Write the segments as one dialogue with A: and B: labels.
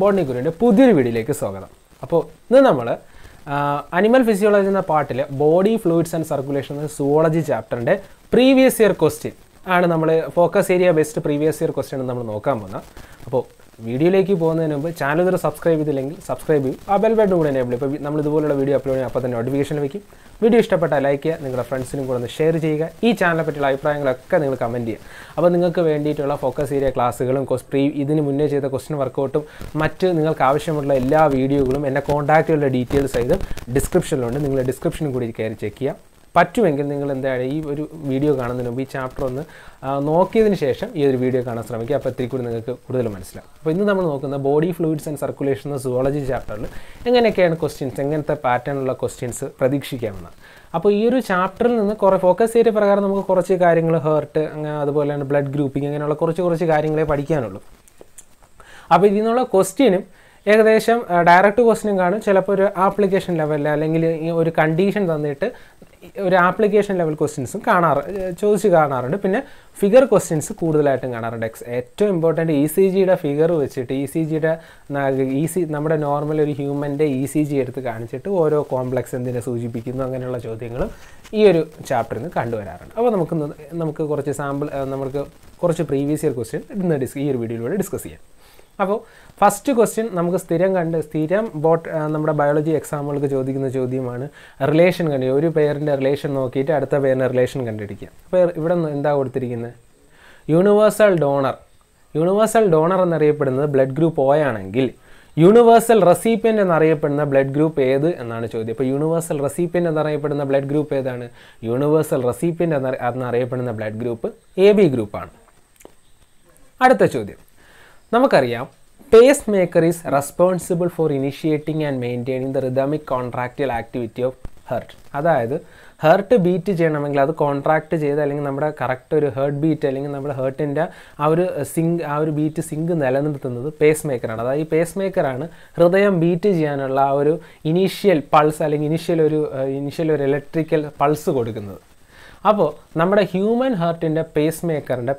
A: ബോണി ഗുരുവിൻ്റെ പുതിയൊരു വീഡിയോയിലേക്ക് സ്വാഗതം അപ്പോൾ ഇന്ന് നമ്മൾ അനിമൽ ഫിസിയോളജി എന്ന പാട്ടിലെ ബോഡി ഫ്ലൂയിഡ്സ് ആൻഡ് സർക്കുലേഷൻ എന്ന സുവോളജി ചാപ്റ്ററിൻ്റെ പ്രീവിയസ് ഇയർ ക്വസ്റ്റ്യൻ ആണ് നമ്മൾ focus area best previous year question നമ്മൾ നോക്കാൻ പോകുന്നത് അപ്പോൾ വീഡിയോയിലേക്ക് പോകുന്നതിന് മുമ്പ് ചാനൽ ഇതുവരെ സബ്സ്ക്രൈബ് ചെയ്തില്ലെങ്കിൽ സബ്സ്ക്രൈബ് ചെയ്യും ആ ബെൽ ബട്ടൺ കൂടെ എനേബിൾ ഇപ്പോൾ നമ്മൾ ഇതുപോലുള്ള വീഡിയോ അപ്ലോഡ് ചെയ്യുക അപ്പോൾ തന്നെ നോട്ടിഫിക്കേഷൻ വയ്ക്കും വീഡിയോ ഇഷ്ടപ്പെട്ട ലൈക്ക് ചെയ്യുക നിങ്ങളുടെ ഫ്രണ്ട്സിനും കൂടെ ഒന്ന് ഷെയർ ചെയ്യുക ഈ ചാനലിനെ പറ്റിയുള്ള അഭിപ്രായങ്ങളൊക്കെ നിങ്ങൾ കമൻറ്റ് ചെയ്യുക അപ്പോൾ നിങ്ങൾക്ക് വേണ്ടിയിട്ടുള്ള ഫോക്കസ് ഏരിയ ക്ലാസ്സുകളും പ്രീ ഇതിന് മുന്നേ ചെയ്ത ക്വസ്റ്റ്യൻ വർക്കൗട്ടും മറ്റ് നിങ്ങൾക്ക് ആവശ്യമുള്ള എല്ലാ വീഡിയോകളും എൻ്റെ കോൺടാക്റ്റുകളുടെ ഡീറ്റെയിൽസ് ആയത് ഡിസ്ക്രിപ്ഷനിലുണ്ട് നിങ്ങൾ ഡിസ്ക്രിപ്ഷനും കൂടി കയറി ചെക്ക് ചെയ്യുക പറ്റുമെങ്കിൽ നിങ്ങൾ എന്താണ് ഈ ഒരു വീഡിയോ കാണുന്നതിന് മുമ്പ് ഈ ചാപ്റ്റർ ഒന്ന് നോക്കിയതിന് ശേഷം ഈ ഒരു വീഡിയോ കാണാൻ ശ്രമിക്കുക അപ്പോൾ ഇത്തിരി കൂടി നിങ്ങൾക്ക് കൂടുതൽ മനസ്സിലാവും അപ്പോൾ ഇന്ന് നമ്മൾ നോക്കുന്ന ബോഡി ഫ്ലൂയിഡ്സ് ആൻഡ് സർക്കുലേഷൻ എന്ന സുവോളജി ചാപ്റ്ററിൽ എങ്ങനെയൊക്കെയാണ് ക്വസ്റ്റ്യൻസ് എങ്ങനത്തെ പാറ്റേണുള്ള ക്വസ്റ്റ്യൻസ് പ്രതീക്ഷിക്കാമെന്ന് അപ്പോൾ ഈ ഒരു ചാപ്റ്ററിൽ നിന്ന് കുറേ ഫോക്കസ് ഏരിയ പ്രകാരം നമുക്ക് കുറച്ച് കാര്യങ്ങൾ ഹേർട്ട് അതുപോലെ തന്നെ ബ്ലഡ് ഗ്രൂപ്പിംഗ് അങ്ങനെയുള്ള കുറച്ച് കുറച്ച് കാര്യങ്ങളെ പഠിക്കാനുള്ളൂ അപ്പോൾ ഇതിൽ നിന്നുള്ള ക്വസ്റ്റ്യനും ഏകദേശം ഡയറക്റ്റ് ക്വസ്റ്റ്യനും കാണും ചിലപ്പോൾ ഒരു ആപ്ലിക്കേഷൻ ലെവലിൽ അല്ലെങ്കിൽ ഒരു കണ്ടീഷൻ തന്നിട്ട് ഒരു ആപ്ലിക്കേഷൻ ലെവൽ ക്വസ്റ്റ്യൻസും കാണാറ് ചോദിച്ച് കാണാറുണ്ട് പിന്നെ ഫിഗർ ക്വസ്റ്റ്യൻസ് കൂടുതലായിട്ടും കാണാറുണ്ട് എക്സ് ഏറ്റവും ഇമ്പോർട്ടൻറ്റ് ഇ സി ജിയുടെ ഫിഗർ വെച്ചിട്ട് ഇ സി ജിയുടെ ഇ സി നമ്മുടെ നോർമൽ ഒരു ഹ്യൂമൻ്റെ ഇ സി ജി എടുത്ത് കാണിച്ചിട്ട് ഓരോ കോംപ്ലക്സ് എന്തിനെ സൂചിപ്പിക്കുന്നു അങ്ങനെയുള്ള ചോദ്യങ്ങളും ഈ ഒരു ചാപ്റ്ററിൽ നിന്ന് കണ്ടുവരാറുണ്ട് അപ്പോൾ നമുക്ക് നമുക്ക് കുറച്ച് സാമ്പിൾ നമുക്ക് കുറച്ച് പ്രീവിയസ് ഇയർ ക്വസ്റ്റ്യൻ ഇന്ന് ഡിസ് ഈ ഒരു വീഡിയോയിലൂടെ ഡിസ്കസ് ചെയ്യാം അപ്പോൾ ഫസ്റ്റ് ക്വസ്റ്റ്യൻ നമുക്ക് സ്ഥിരം കണ്ട് സ്ഥിരം ബോട്ട് നമ്മുടെ ബയോളജി എക്സാമുകൾക്ക് ചോദിക്കുന്ന ചോദ്യമാണ് റിലേഷൻ കണ്ടി ഒരു പേരിൻ്റെ റിലേഷൻ നോക്കിയിട്ട് അടുത്ത പേരിൻ്റെ റിലേഷൻ കണ്ടുപിടിക്കുക അപ്പോൾ ഇവിടെ എന്താ കൊടുത്തിരിക്കുന്നത് യൂണിവേഴ്സൽ ഡോണർ യൂണിവേഴ്സൽ ഡോണർ എന്നറിയപ്പെടുന്നത് ബ്ലഡ് ഗ്രൂപ്പ് ഒ ആണെങ്കിൽ യൂണിവേഴ്സൽ റെസിപ്പിയൻ്റ് എന്നറിയപ്പെടുന്ന ബ്ലഡ് ഗ്രൂപ്പ് ഏത് എന്നാണ് ചോദ്യം അപ്പോൾ യൂണിവേഴ്സൽ റെസിപ്പിയൻ്റ് എന്നറിയപ്പെടുന്ന ബ്ലഡ് ഗ്രൂപ്പ് ഏതാണ് യൂണിവേഴ്സൽ റെസിപ്പിയൻ്റ് എന്നറിയപ്പെടുന്ന ബ്ലഡ് ഗ്രൂപ്പ് എ ബി ഗ്രൂപ്പാണ് അടുത്ത ചോദ്യം നമുക്കറിയാം pacemaker is responsible for initiating and maintaining the rhythmic contractile activity of heart അതായത് ഹേർട്ട് ബീറ്റ് ചെയ്യണമെങ്കിൽ അത് കോൺട്രാക്ട് ചെയ്ത് അല്ലെങ്കിൽ നമ്മുടെ കറക്റ്റ് ഒരു ഹേർട്ട് ബീറ്റ് അല്ലെങ്കിൽ നമ്മുടെ ഹേർട്ടിൻ്റെ ആ ഒരു സിങ്ക് ആ ഒരു ബീറ്റ് സിങ്ക് നിലനിർത്തുന്നത് പേസ് മേക്കറാണ് അതായത് ഈ പേസ് മേക്കറാണ് ഹൃദയം ബീറ്റ് ചെയ്യാനുള്ള ആ ഒരു ഇനീഷ്യൽ പൾസ് അല്ലെങ്കിൽ ഇനീഷ്യൽ ഒരു ഇനീഷ്യൽ ഒരു ഇലക്ട്രിക്കൽ പൾസ് കൊടുക്കുന്നത് അപ്പോൾ നമ്മുടെ ഹ്യൂമൻ ഹാർട്ടിൻ്റെ പേസ് മേക്കറിൻ്റെ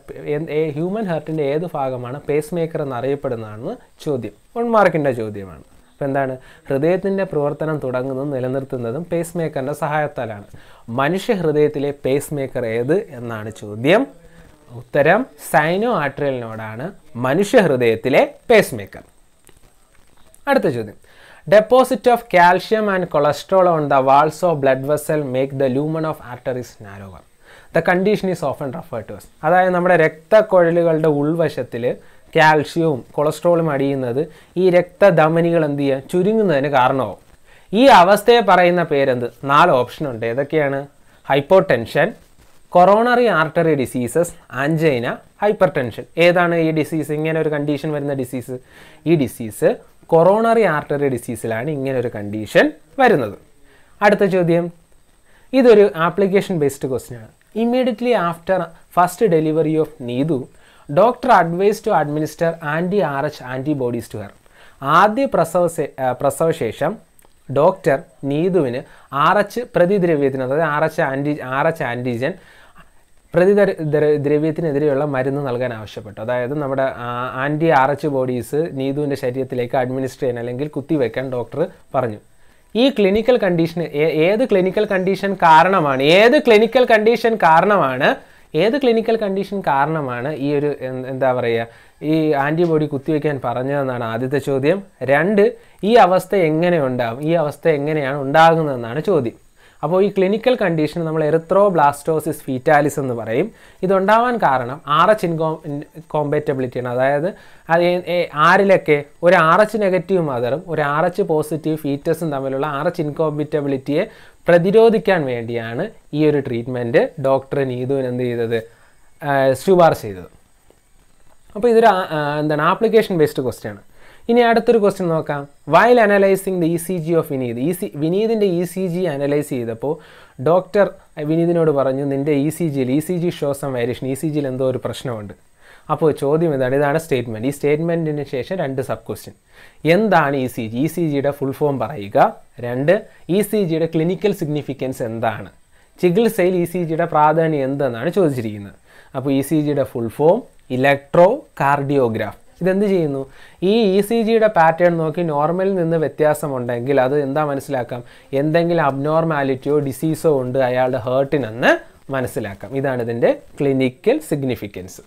A: ഹ്യൂമൻ ഹാർട്ടിൻ്റെ ഏത് ഭാഗമാണ് പേസ് മേക്കർ എന്നറിയപ്പെടുന്നതാണ് ചോദ്യം വൺ ചോദ്യമാണ് അപ്പോൾ എന്താണ് ഹൃദയത്തിൻ്റെ പ്രവർത്തനം തുടങ്ങുന്നതും നിലനിർത്തുന്നതും പേസ് മേക്കറിൻ്റെ സഹായത്താലാണ് മനുഷ്യ ഹൃദയത്തിലെ പേസ് മേക്കർ ഏത് എന്നാണ് ചോദ്യം ഉത്തരം സൈനോ ആട്രിയലിനോടാണ് മനുഷ്യ ഹൃദയത്തിലെ പേസ് മേക്കർ അടുത്ത ചോദ്യം deposit of calcium and cholesterol on the walls of blood vessel make the lumen of arteries narrower. The condition is often refer to as അതായത് നമ്മുടെ രക്തക്കുഴലുകളുടെ ഉൾവശത്തിൽ കാൽഷ്യവും കൊളസ്ട്രോളും അടിയുന്നത് ഈ രക്തധമനികൾ എന്ത് ചെയ്യുക ചുരുങ്ങുന്നതിന് കാരണമാവും ഈ അവസ്ഥയെ പറയുന്ന പേരെന്ത് നാല് ഓപ്ഷൻ ഉണ്ട് ഏതൊക്കെയാണ് hypotension coronary artery diseases angina hypertension ഏതാണ് ഈ ഡിസീസ് ഇങ്ങനെ ഒരു കണ്ടീഷൻ വരുന്ന ഡിസീസ് ഈ ഡിസീസ് കൊറോണറി ആർട്ടറി ഡിസീസിലാണ് ഇങ്ങനെ ഒരു കണ്ടീഷൻ വരുന്നത് അടുത്ത ചോദ്യം ഇതൊരു ആപ്ലിക്കേഷൻ ബേസ്ഡ് ക്വസ്റ്റ്യൻ ആണ് immediately after first delivery of Neethu doctor advise to administer anti R H antibodies to her ആദ്യ പ്രസവ പ്രസവശേഷം ഡോക്ടർ നീതുവിന് ആർ എച്ച് പ്രതിദ്രവ്യത്തിന് അതായത് R H anti R H antigen പ്രതിദര ദ്രവ്യത്തിനെതിരെയുള്ള മരുന്ന് നൽകാൻ ആവശ്യപ്പെട്ടു അതായത് നമ്മുടെ ആൻറ്റി ആർ എച്ച് ബോഡീസ് നീതുവിൻ്റെ ശരീരത്തിലേക്ക് അഡ്മിനിസ്റ്റർ ചെയ്യാൻ അല്ലെങ്കിൽ കുത്തിവെക്കാൻ ഡോക്ടർ പറഞ്ഞു ഈ ക്ലിനിക്കൽ കണ്ടീഷൻ ഏത് ക്ലിനിക്കൽ കണ്ടീഷൻ കാരണമാണ് ഏത് ക്ലിനിക്കൽ കണ്ടീഷൻ കാരണമാണ് ഏത് ക്ലിനിക്കൽ കണ്ടീഷൻ കാരണമാണ് ഈ ഒരു എന്താ പറയുക ഈ ആൻറ്റിബോഡി കുത്തിവെക്കാൻ പറഞ്ഞതെന്നാണ് ആദ്യത്തെ ചോദ്യം രണ്ട് ഈ അവസ്ഥ എങ്ങനെ ഉണ്ടാകും ഈ അവസ്ഥ എങ്ങനെയാണ് ഉണ്ടാകുന്നതെന്നാണ് ചോദ്യം അപ്പോൾ ഈ ക്ലിനിക്കൽ കണ്ടീഷൻ നമ്മൾ എറിത്രോബ്ലാസ്റ്റോസിസ് ഫീറ്റാലിസ് എന്ന് പറയും ഇതുണ്ടാവാൻ കാരണം ആർ എച്ച് ഇൻകോ കോമ്പാറ്റബിലിറ്റിയാണ് അതായത് ആരിലൊക്കെ ഒരു ആർ എച്ച് നെഗറ്റീവ് മദറും ഒരു ആർ എച്ച് പോസിറ്റീവ് ഫീറ്റസും തമ്മിലുള്ള ആർ എച്ച് ഇൻകോമ്പിറ്റബിലിറ്റിയെ പ്രതിരോധിക്കാൻ വേണ്ടിയാണ് ഈ ഒരു ട്രീറ്റ്മെൻറ്റ് ഡോക്ടർ നീതുവിൻ എന്ത് ചെയ്തത് ശുപാർശ ചെയ്തത് അപ്പോൾ ഇതൊരു എന്താണ് ആപ്ലിക്കേഷൻ ബേസ്ഡ് ക്വസ്റ്റ്യാണ് ഇനി അടുത്തൊരു ക്വസ്റ്റ്യൻ നോക്കാം while analysing the E C G of Vineeth E C വിനീതിൻ്റെ ഇ സി ജി അനലൈസ് ചെയ്തപ്പോൾ ഡോക്ടർ വിനീതിനോട് പറഞ്ഞു നിൻ്റെ ഇ സി ജിയിൽ E C G shows some variation E C ജിയിൽ എന്തോ ഒരു പ്രശ്നമുണ്ട് അപ്പോൾ ചോദ്യം ഇതാണ് ഇതാണ് സ്റ്റേറ്റ്മെൻറ്റ് ഈ സ്റ്റേറ്റ്മെൻറ്റിന് ശേഷം രണ്ട് സബ് ക്വസ്റ്റ്യൻ എന്താണ് E C G E C ജിയുടെ ഫുൾ ഫോം പറയുക രണ്ട് ഇ സി ജിയുടെ ക്ലിനിക്കൽ സിഗ്നിഫിക്കൻസ് എന്താണ് ചികിത്സയിൽ ഇ സി ജിയുടെ പ്രാധാന്യം എന്തെന്നാണ് ചോദിച്ചിരിക്കുന്നത് അപ്പോൾ ഇ സി ജിയുടെ ഫുൾ ഫോം ഇലക്ട്രോ കാർഡിയോഗ്രാഫ് ഇതെന്ത് ചെയ്യുന്നു ഈ ഇ സി ജിയുടെ പാറ്റേൺ നോക്കി നോർമലിൽ നിന്ന് വ്യത്യാസമുണ്ടെങ്കിൽ അത് എന്താ മനസ്സിലാക്കാം എന്തെങ്കിലും അബ്നോർമാലിറ്റിയോ ഡിസീസോ ഉണ്ട് അയാളുടെ ഹേർട്ടിനെന്ന് മനസ്സിലാക്കാം ഇതാണ് ഇതിൻ്റെ ക്ലിനിക്കൽ സിഗ്നിഫിക്കൻസ്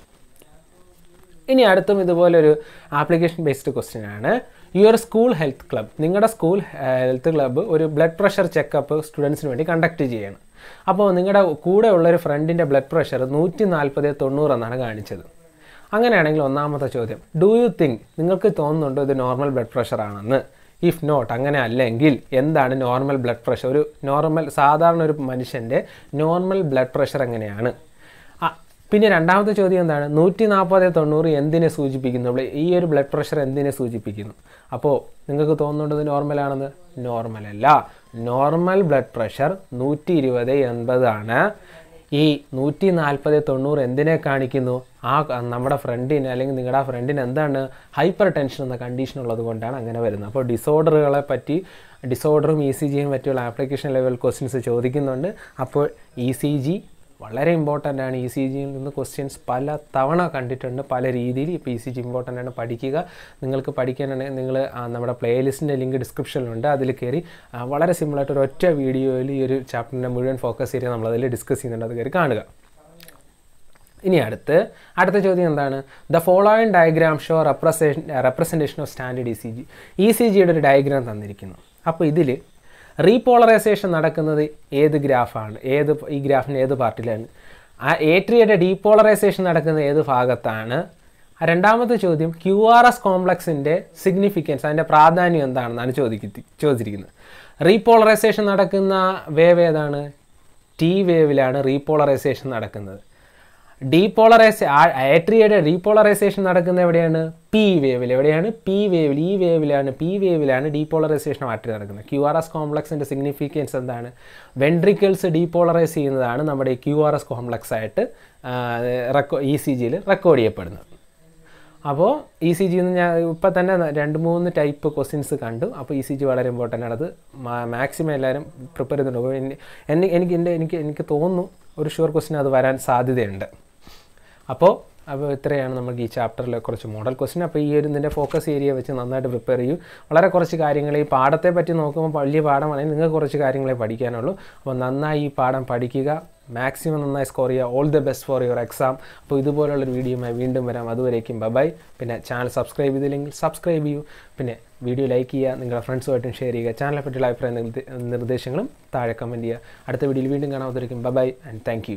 A: ഇനി അടുത്തും ഇതുപോലൊരു ആപ്ലിക്കേഷൻ ബേസ്ഡ് ക്വസ്റ്റ്യൻ ആണ് യുവർ സ്കൂൾ ഹെൽത്ത് ക്ലബ്ബ് നിങ്ങളുടെ സ്കൂൾ ഹെൽത്ത് ക്ലബ്ബ് ഒരു ബ്ലഡ് പ്രഷർ ചെക്കപ്പ് സ്റ്റുഡൻസിന് വേണ്ടി കണ്ടക്ട് ചെയ്യണം അപ്പോൾ നിങ്ങളുടെ കൂടെ ഉള്ളൊരു ഫ്രണ്ടിൻ്റെ ബ്ലഡ് പ്രഷർ നൂറ്റി നാൽപ്പത് തൊണ്ണൂറ് എന്നാണ് കാണിച്ചത് അങ്ങനെയാണെങ്കിൽ ഒന്നാമത്തെ ചോദ്യം ഡു യു തിങ്ക് നിങ്ങൾക്ക് തോന്നുന്നുണ്ടോ ഇത് നോർമൽ ബ്ലഡ് പ്രഷർ ആണെന്ന് ഇഫ് നോട്ട് അങ്ങനെ അല്ലെങ്കിൽ എന്താണ് നോർമൽ ബ്ലഡ് പ്രഷർ ഒരു നോർമൽ സാധാരണ ഒരു മനുഷ്യൻ്റെ നോർമൽ ബ്ലഡ് പ്രഷർ എങ്ങനെയാണ് പിന്നെ രണ്ടാമത്തെ ചോദ്യം എന്താണ് നൂറ്റി നാൽപ്പത് തൊണ്ണൂറ് എന്തിനെ സൂചിപ്പിക്കുന്നു ഈ ഒരു ബ്ലഡ് പ്രഷർ എന്തിനെ സൂചിപ്പിക്കുന്നു അപ്പോൾ നിങ്ങൾക്ക് തോന്നുന്നുണ്ടത് നോർമലാണെന്ന് അല്ല നോർമൽ ബ്ലഡ് പ്രഷർ നൂറ്റി ഇരുപത് എൺപതാണ് ഈ നൂറ്റി നാൽപ്പത് തൊണ്ണൂറ് എന്തിനെ കാണിക്കുന്നു ആ നമ്മുടെ ഫ്രണ്ടിന് അല്ലെങ്കിൽ നിങ്ങളുടെ ആ ഫ്രണ്ടിന് എന്താണ് ഹൈപ്പർ ടെൻഷൻ എന്ന കണ്ടീഷൻ ഉള്ളത് കൊണ്ടാണ് അങ്ങനെ വരുന്നത് അപ്പോൾ ഡിസോർഡറുകളെ പറ്റി ഡിസോർഡറും ഇ സി ജിയും പറ്റിയുള്ള ആപ്ലിക്കേഷൻ ലെവൽ ക്വസ്റ്റ്യൻസ് ചോദിക്കുന്നുണ്ട് അപ്പോൾ ഇ സി ജി വളരെ ഇമ്പോർട്ടൻ്റ് ആണ് ഇ e സി ജിയിൽ നിന്ന് ക്വസ്റ്റ്യൻസ് പല തവണ കണ്ടിട്ടുണ്ട് പല രീതിയിൽ ഇപ്പോൾ ഇ സി ജി ഇമ്പോർട്ടൻ്റ് ആണ് പഠിക്കുക നിങ്ങൾക്ക് പഠിക്കാനാണെങ്കിൽ നിങ്ങൾ നമ്മുടെ പ്ലേലിസ്റ്റിൻ്റെ ലിങ്ക് ഡിസ്ക്രിപ്ഷനിലുണ്ട് അതിൽ കയറി വളരെ സിമ്പിളായിട്ട് ഒറ്റ വീഡിയോയിൽ ഈ ഒരു ചാപ്റ്ററിൻ്റെ മുഴുവൻ ഫോക്കസ് നമ്മൾ നമ്മളതിൽ ഡിസ്കസ് ചെയ്യുന്നുണ്ട് അത് കയറി കാണുക ഇനി അടുത്ത് അടുത്ത ചോദ്യം എന്താണ് ദ ഫോളോയിങ് ഡയഗ്രാം ഷോ റെപ്രസെ representation of standard E C G E C ജിയുടെ ഒരു ഡയഗ്രാം തന്നിരിക്കുന്നു അപ്പോൾ ഇതിൽ റീപോളറൈസേഷൻ നടക്കുന്നത് ഏത് ഗ്രാഫാണ് ഏത് ഈ ഗ്രാഫിൻ്റെ ഏത് പാർട്ടിലാണ് ആ ഏട്രിയുടെ ഡീപോളറൈസേഷൻ നടക്കുന്നത് ഏത് ഭാഗത്താണ് രണ്ടാമത്തെ ചോദ്യം ക്യു ആർ എസ് കോംപ്ലക്സിൻ്റെ സിഗ്നിഫിക്കൻസ് അതിൻ്റെ പ്രാധാന്യം എന്താണെന്നാണ് ചോദിക്കുന്നത് ചോദിച്ചിരിക്കുന്നത് റീപോളറൈസേഷൻ നടക്കുന്ന വേവ് ഏതാണ് ടി വേവിലാണ് റീപോളറൈസേഷൻ നടക്കുന്നത് ഡീപോളറൈസ് ആട്രിയയുടെ ഡീപോളറൈസേഷൻ നടക്കുന്നത് എവിടെയാണ് പി വേവിൽ എവിടെയാണ് പി വേവിൽ ഈ വേവിലാണ് പി വേവിലാണ് ഡീപോളറൈസേഷൻ ആട്രി നടക്കുന്നത് ക്യു ആർ എസ് കോംപ്ലക്സിൻ്റെ സിഗ്നിഫിക്കൻസ് എന്താണ് വെൻട്രിക്കൽസ് ഡീപോളറൈസ് ചെയ്യുന്നതാണ് നമ്മുടെ ക്യു ആർ എസ് കോംപ്ലക്സ് ആയിട്ട് റെക്കോ ഇ സി ജിയിൽ റെക്കോർഡ് ചെയ്യപ്പെടുന്നത് അപ്പോൾ ഇ e സി ജി എന്ന് ഞാൻ ഇപ്പോൾ തന്നെ രണ്ട് മൂന്ന് ടൈപ്പ് ക്വസ്റ്റ്യൻസ് കണ്ടു അപ്പോൾ ഇ e സി ജി വളരെ ഇമ്പോർട്ടൻ്റ് ആണ് അത് മാക്സിമം എല്ലാവരും പ്രിപ്പയർ ചെയ്തിട്ടുണ്ട് എനിക്ക് എൻ്റെ എനിക്ക് എനിക്ക് തോന്നുന്നു ഒരു ഷുവർ ക്വസ്റ്റ്യൻ അത് വരാൻ സാധ്യതയുണ്ട് അപ്പോൾ അപ്പോൾ ഇത്രയാണ് നമുക്ക് ഈ ചാപ്റ്ററിലെ കുറച്ച് മോഡൽ ക്വസ്റ്റ്യൻ അപ്പോൾ ഈ ഒരു ഇതിൻ്റെ ഫോക്കസ് ഏരിയ വെച്ച് നന്നായിട്ട് പ്രിപ്പയർ ചെയ്യൂ വളരെ കുറച്ച് കാര്യങ്ങൾ ഈ പാഠത്തെ പറ്റി നോക്കുമ്പോൾ വലിയ പാഠമാണെങ്കിൽ നിങ്ങൾക്ക് കുറച്ച് കാര്യങ്ങളെ പഠിക്കാനുള്ളൂ അപ്പോൾ നന്നായി ഈ പാഠം പഠിക്കുക മാക്സിമം നന്നായി സ്കോർ ചെയ്യുക all the best for your exam അപ്പോൾ ഇതുപോലുള്ളൊരു വീഡിയോയുമായി വീണ്ടും വരാം അതുവരേക്കും ബൈ പിന്നെ ചാനൽ സബ്സ്ക്രൈബ് ചെയ്തില്ലെങ്കിൽ സബ്സ്ക്രൈബ് ചെയ്യൂ പിന്നെ വീഡിയോ ലൈക്ക് ചെയ്യുക നിങ്ങളുടെ ഫ്രണ്ട്സുമായിട്ടും ഷെയർ ചെയ്യുക ചാനലിനെ പറ്റിയുള്ള അഭിപ്രായം നിർദ്ദേശങ്ങളും താഴെ കമൻറ്റ് ചെയ്യുക അടുത്ത വീഡിയോയിൽ വീണ്ടും കാണാൻ ബൈ ആൻഡ് താങ്ക്